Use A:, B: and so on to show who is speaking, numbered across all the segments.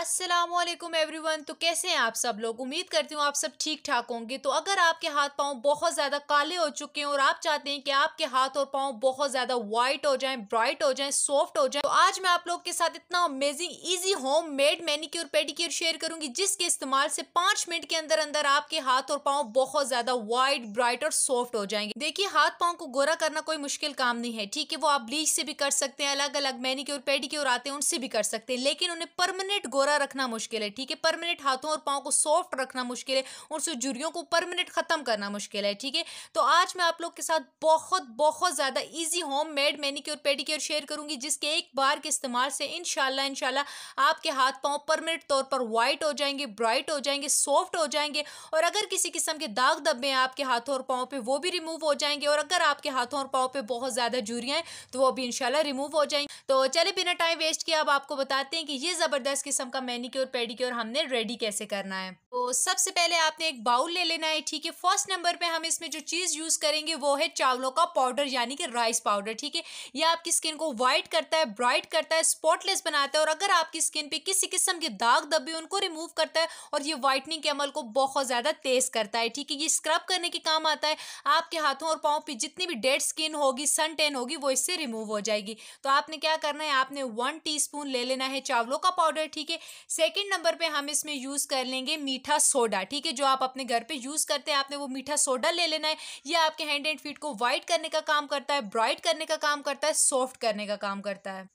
A: Aslam everyone तो कैसे हैं आप सब लोग उम्मीद करती हूँ आप सब ठीक ठाक होंगे तो अगर आपके हाथ पाँव बहुत ज़्यादा काले हो चुके हैं और आप चाहते हैं कि आपके हाथ और पाँव बहुत ज़्यादा वाइट हो जाएं ब्राइट हो जाएं सॉफ्ट हो जाएं तो आज मैं आप लोग के साथ इतना amazing easy homemade manicure pedicure share करूंगी जिसके इस्तेमाल से पाँच मिनट के अंदर अंदर आपके हाथ और पाँव बहुत ज़्यादा वाइट ब्राइट और सॉफ्ट हो जाएंगे देखिए हाथ पाँव को गोरा करना कोई मुश्किल काम नहीं है ठीक है वो आप ब्लीच से भी कर सकते हैं अलग अलग मैनिक्योर पेडिक्योर आते हैं उनसे भी कर सकते हैं लेकिन उन्हें परमानेंट गोरा करा रखना मुश्किल है ठीक है परमानेंट हाथों और पाँव को सॉफ्ट रखना मुश्किल है और जुर्गियों को परमानेंट ख़त्म करना मुश्किल है ठीक है तो आज मैं आप लोग के साथ बहुत बहुत ज़्यादा easy homemade manicure pedicure share करूंगी जिसके एक बार के इस्तेमाल से इन शाला आपके हाथ पाँव परमानेंट तौर पर वाइट हो जाएंगे ब्राइट हो जाएंगे सॉफ्ट हो जाएंगे और अगर किसी किस्म के दाग धब्बे हैं आपके हाथों और पाँव पर वो भी रिमूव हो जाएंगे और अगर आपके हाथों और पाँव पे बहुत ज़्यादा जूरिया है तो वो भी इनशाला रिमूव हो जाएंगे तो चले बिना टाइम वेस्ट किया अब आपको बताते हैं कि ये ज़बरदस्त किस्म का का मैनिक्योर पेडिक्योर हमने रेडी कैसे करना है तो सबसे पहले आपने एक बाउल ले लेना है ठीक है फर्स्ट नंबर पे हम इसमें जो चीज़ यूज़ करेंगे वो है चावलों का पाउडर यानी कि राइस पाउडर ठीक है यह आपकी स्किन को वाइट करता है ब्राइट करता है स्पॉटलेस बनाता है और अगर आपकी स्किन पे किसी किस्म के दाग धब्बे उनको रिमूव करता है और ये वाइटनिंग के अमल को बहुत ज़्यादा तेज़ करता है ठीक है ये स्क्रब करने के काम आता है आपके हाथों और पाँव पर जितनी भी डेड स्किन होगी सन टेन होगी वो इससे रिमूव हो जाएगी तो आपने क्या करना है आपने वन टी ले लेना है चावलों का पाउडर ठीक है सेकेंड नंबर पर हम इसमें यूज़ कर लेंगे मीट मीठा सोडा ठीक है जो आप अपने घर पे यूज़ करते हैं आपने वो मीठा सोडा ले लेना है ये आपके हैंड एंड फीट को वाइट करने का काम करता है ब्राइट करने का काम करता है सॉफ्ट करने का काम करता है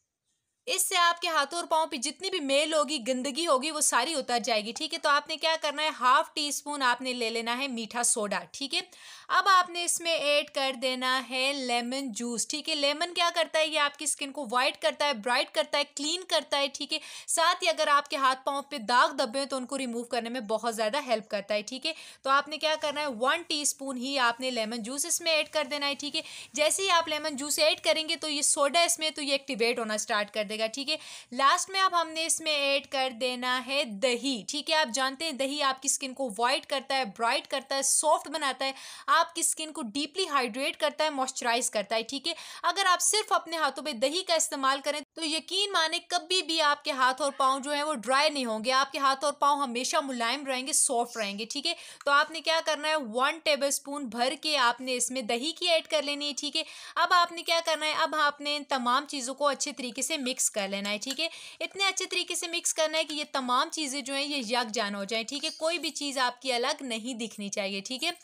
A: इससे आपके हाथों और पाँव पे जितनी भी मेल होगी गंदगी होगी वो सारी उतर जाएगी ठीक है तो आपने क्या करना है हाफ टी स्पून आपने ले लेना है मीठा सोडा ठीक है अब आपने इसमें ऐड कर देना है लेमन जूस ठीक है लेमन क्या करता है ये आपकी स्किन को वाइट करता है ब्राइट करता है क्लीन करता है ठीक है साथ ही अगर आपके हाथ पाँव पे दाग दबे हैं तो उनको रिमूव करने में बहुत ज़्यादा हेल्प करता है ठीक है तो आपने क्या करना है वन टी ही आपने लेमन जूस इसमें ऐड कर देना है ठीक है जैसे ही आप लेमन जूस ऐड करेंगे तो ये सोडा इसमें तो ये एक्टिवेट होना स्टार्ट कर देगा देगा ठीक है लास्ट में आप हमने इसमें ऐड कर देना है दही ठीक है आप जानते हैं दही आपकी स्किन को वाइट करता है ब्राइट करता है सॉफ्ट बनाता है आपकी स्किन को डीपली हाइड्रेट करता है मॉइस्चराइज करता है ठीक है अगर आप सिर्फ अपने हाथों पर दही का इस्तेमाल करें तो यकीन माने कभी भी आपके हाथ और पाँव जो है वो ड्राई नहीं होंगे आपके हाथ और पाँव हमेशा मुलायम रहेंगे सॉफ्ट रहेंगे ठीक है तो आपने क्या करना है वन टेबल स्पून भर के आपने इसमें दही की ऐड कर लेनी है ठीक है अब आपने क्या करना है अब आपने इन तमाम चीज़ों को अच्छे तरीके से मिक्स मिक्स कर लेना है ठीक है इतने अच्छे तरीके से मिक्स करना है कि ये तमाम चीज़ें जो हैं ये यकजान हो जाए ठीक है कोई भी चीज़ आपकी अलग नहीं दिखनी चाहिए ठीक है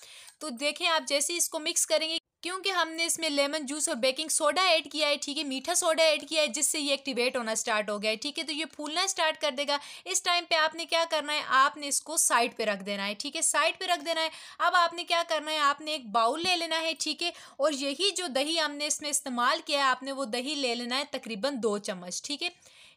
A: तो देखें आप जैसे इसको मिक्स करेंगे क्योंकि हमने इसमें लेमन जूस और बेकिंग सोडा ऐड किया है ठीक है मीठा सोडा ऐड किया है जिससे ये एक्टिवेट होना स्टार्ट हो गया है ठीक है तो ये फूलना स्टार्ट कर देगा इस टाइम पे आपने क्या करना है आपने इसको साइड पे रख देना है ठीक है साइड पे रख देना है अब आपने क्या करना है आपने एक बाउल ले लेना है ठीक है और यही जो दही हमने इसमें इस्तेमाल किया है आपने वो दही ले लेना है तकरीबन दो चम्मच ठीक है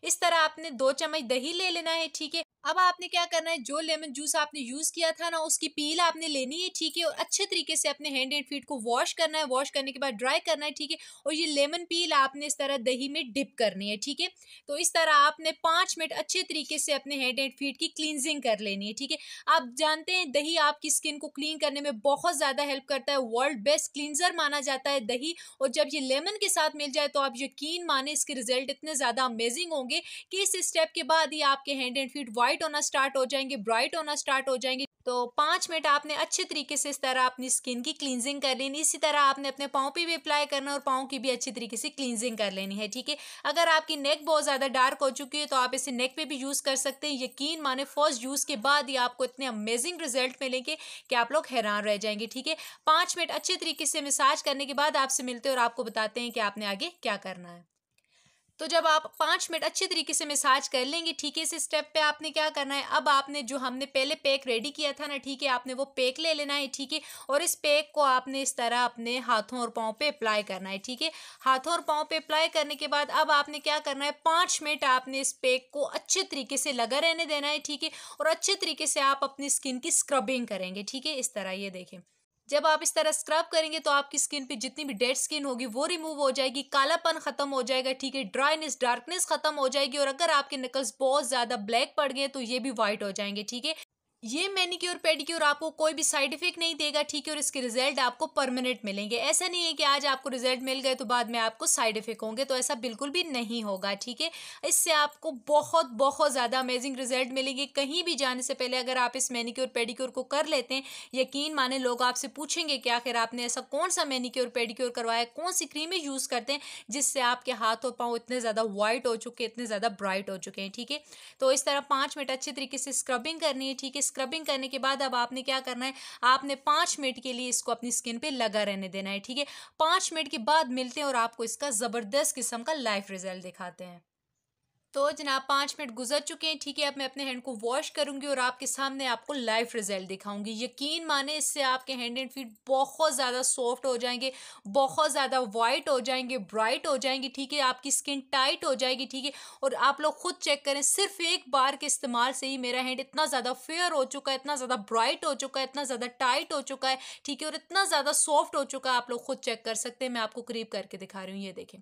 A: इस तरह आपने दो चम्मच दही ले लेना है ठीक है अब आपने क्या करना है जो लेमन जूस आपने यूज किया था ना उसकी पील आपने लेनी है ठीक है और अच्छे तरीके से अपने हैंड एंड फीट को वॉश करना है वॉश करने के बाद ड्राई करना है ठीक है और ये लेमन पील आपने इस तरह दही में डिप करनी है ठीक है तो इस तरह आपने पांच मिनट अच्छे तरीके से अपने हैंड एंड फीट की क्लिनजिंग कर लेनी है ठीक है आप जानते हैं दही आपकी स्किन को क्लीन करने में बहुत ज़्यादा हेल्प करता है वर्ल्ड बेस्ट क्लींजर माना जाता है दही और जब ये लेमन के साथ मिल जाए तो आप यकीन माने इसके रिजल्ट इतने ज़्यादा अमेजिंग होंगे होंगे कि इस स्टेप के बाद ही आपके हैंड एंड फीट व्हाइट होना स्टार्ट हो जाएंगे ब्राइट होना स्टार्ट हो जाएंगे तो पाँच मिनट आपने अच्छे तरीके से इस तरह अपनी स्किन की क्लींजिंग कर लेनी इसी तरह आपने अपने पाँव पे भी अप्लाई करना और पाँव की भी अच्छी तरीके से क्लींजिंग कर लेनी है ठीक है अगर आपकी नेक बहुत ज़्यादा डार्क हो चुकी है तो आप इसे नेक पे भी यूज़ कर सकते हैं यकीन माने फर्स्ट यूज़ के बाद ही आपको इतने अमेजिंग रिजल्ट मिलेंगे कि आप लोग हैरान रह जाएंगे ठीक है पाँच मिनट अच्छे तरीके से मिसाज करने के बाद आपसे मिलते हैं और आपको बताते हैं कि आपने आगे क्या करना है तो जब आप पाँच मिनट अच्छे तरीके से मसाज कर लेंगे ठीक है इस स्टेप पे आपने क्या करना है अब आपने जो हमने पहले पैक रेडी किया था ना ठीक है आपने वो पैक ले लेना है ठीक है और इस पैक को आपने इस तरह अपने हाथों और पाँव पे अप्लाई करना है ठीक है हाथों और पाँव पे अप्लाई करने के बाद अब आपने क्या करना है पाँच मिनट आपने इस पैक को अच्छे तरीके से लगा रहने देना है ठीक है और अच्छे तरीके से आप अपनी स्किन की स्क्रबिंग करेंगे ठीक है इस तरह ये देखें जब आप इस तरह स्क्रब करेंगे तो आपकी स्किन पे जितनी भी डेड स्किन होगी वो रिमूव हो जाएगी कालापन खत्म हो जाएगा ठीक है ड्राइनेस डार्कनेस खत्म हो जाएगी और अगर आपके निकल्स बहुत ज़्यादा ब्लैक पड़ गए तो ये भी व्हाइट हो जाएंगे ठीक है ये मैनिक्योर पेडिक्योर आपको कोई भी साइड इफेक्ट नहीं देगा ठीक है और इसके रिजल्ट आपको परमानेंट मिलेंगे ऐसा नहीं है कि आज आपको रिजल्ट मिल गए तो बाद में आपको साइड इफेक्ट होंगे तो ऐसा बिल्कुल भी नहीं होगा ठीक है इससे आपको बहुत बहुत ज़्यादा अमेजिंग रिजल्ट मिलेंगे कहीं भी जाने से पहले अगर आप इस मैनिक्योर पेडिक्योर को कर लेते हैं यकीन माने लोग आपसे पूछेंगे कि आखिर आपने ऐसा कौन सा मैनिक्योर पेडिक्योर करवाया कौन सी क्रीमें यूज़ करते हैं जिससे आपके हाथ और पाँव इतने ज़्यादा व्हाइट हो चुके इतने ज़्यादा ब्राइट हो चुके हैं ठीक है तो इस तरह पाँच मिनट अच्छे तरीके से स्क्रबिंग करनी है ठीक है स्क्रबिंग करने के बाद अब आपने क्या करना है आपने पाँच मिनट के लिए इसको अपनी स्किन पे लगा रहने देना है ठीक है पाँच मिनट के बाद मिलते हैं और आपको इसका ज़बरदस्त किस्म का लाइफ रिजल्ट दिखाते हैं तो जनाब पाँच मिनट गुजर चुके हैं ठीक है अब मैं अपने हैंड को वॉश करूँगी और आपके सामने आपको लाइव रिजल्ट दिखाऊंगी यकीन माने इससे आपके हैंड एंड फीट बहुत ज़्यादा सॉफ्ट हो जाएंगे बहुत ज़्यादा वाइट हो जाएंगे ब्राइट हो जाएंगे ठीक है आपकी स्किन टाइट हो जाएगी ठीक है और आप लोग खुद चेक करें सिर्फ एक बार के इस्तेमाल से ही मेरा हैंड इतना ज़्यादा फेयर हो चुका है इतना ज़्यादा ब्राइट हो चुका है इतना ज़्यादा टाइट हो चुका है ठीक है और इतना ज़्यादा सॉफ्ट हो चुका है आप लोग खुद चेक कर सकते हैं मैं आपको करीब करके दिखा रही हूँ ये देखें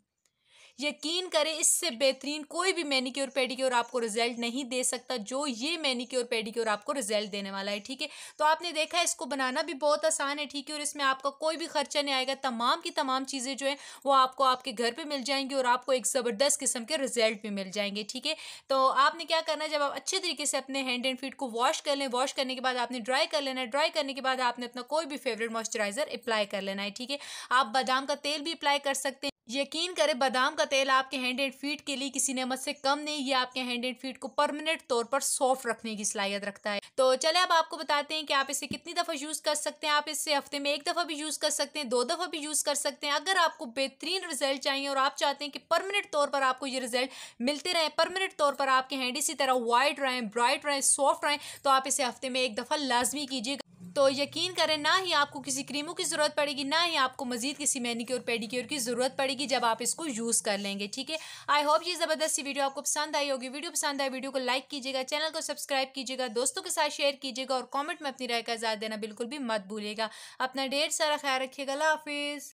A: यकीन करें इससे बेहतरीन कोई भी मैनिक्योर पेडिक्योर आपको रिजल्ट नहीं दे सकता जो ये मैनिक्योर पेडिक्योर आपको रिजल्ट देने वाला है ठीक है तो आपने देखा इसको बनाना भी बहुत आसान है ठीक है और इसमें आपका कोई भी खर्चा नहीं आएगा तमाम की तमाम चीज़ें जो है वो आपको आपके घर पर मिल जाएंगी और आपको एक ज़बरदस्त किस्म के रिजल्ट भी मिल जाएंगे ठीक है तो आपने क्या करना है जब आप अच्छे तरीके से अपने हैंड एंड फीट को वॉश कर लें वॉश करने के बाद आपने ड्राई कर लेना है ड्राई करने के बाद आपने अपना कोई भी फेवरेट मॉइस्चराइजर अप्लाई कर लेना है ठीक है आप बादाम का तेल भी अप्लाई कर सकते हैं यकीन करें बादाम का तेल आपके हैंड एंड फीट के लिए किसी नमत से कम नहीं है आपके हैंड एंड फीट को परमानेंट तौर पर सॉफ्ट रखने की सलाहियत रखता है तो चले अब आपको बताते हैं कि आप इसे कितनी दफ़ा यूज़ कर सकते हैं आप इसे हफ्ते में एक दफ़ा भी यूज़ कर सकते हैं दो दफ़ा भी यूज़ कर सकते हैं अगर आपको बेहतरीन रिजल्ट चाहिए और आप चाहते हैं कि परमानेंट तौर पर आपको ये रिजल्ट मिलते रहे परमानेंट तौर पर आपके हैंड इसी तरह वाइट रहें ब्राइट रहें सॉफ्ट रहें तो आप इसे हफ्ते में एक दफ़ा लाजमी कीजिएगा तो यकीन करें ना ही आपको किसी क्रीमों की ज़रूरत पड़ेगी ना ही आपको मजीद किसी मैनिक्योर पेडिक्योर की ज़रूरत पड़ेगी जब आप इसको यूज़ कर लेंगे ठीक है आई होप ये ज़बरदस्त सी वीडियो आपको पसंद आई होगी वीडियो पसंद आई वीडियो को लाइक कीजिएगा चैनल को सब्सक्राइब कीजिएगा दोस्तों के साथ शेयर कीजिएगा और कॉमेंट में अपनी राय का इजहार देना बिल्कुल भी मत भूलिएगा अपना ढेर सारा ख्याल रखिएगा हाफिज़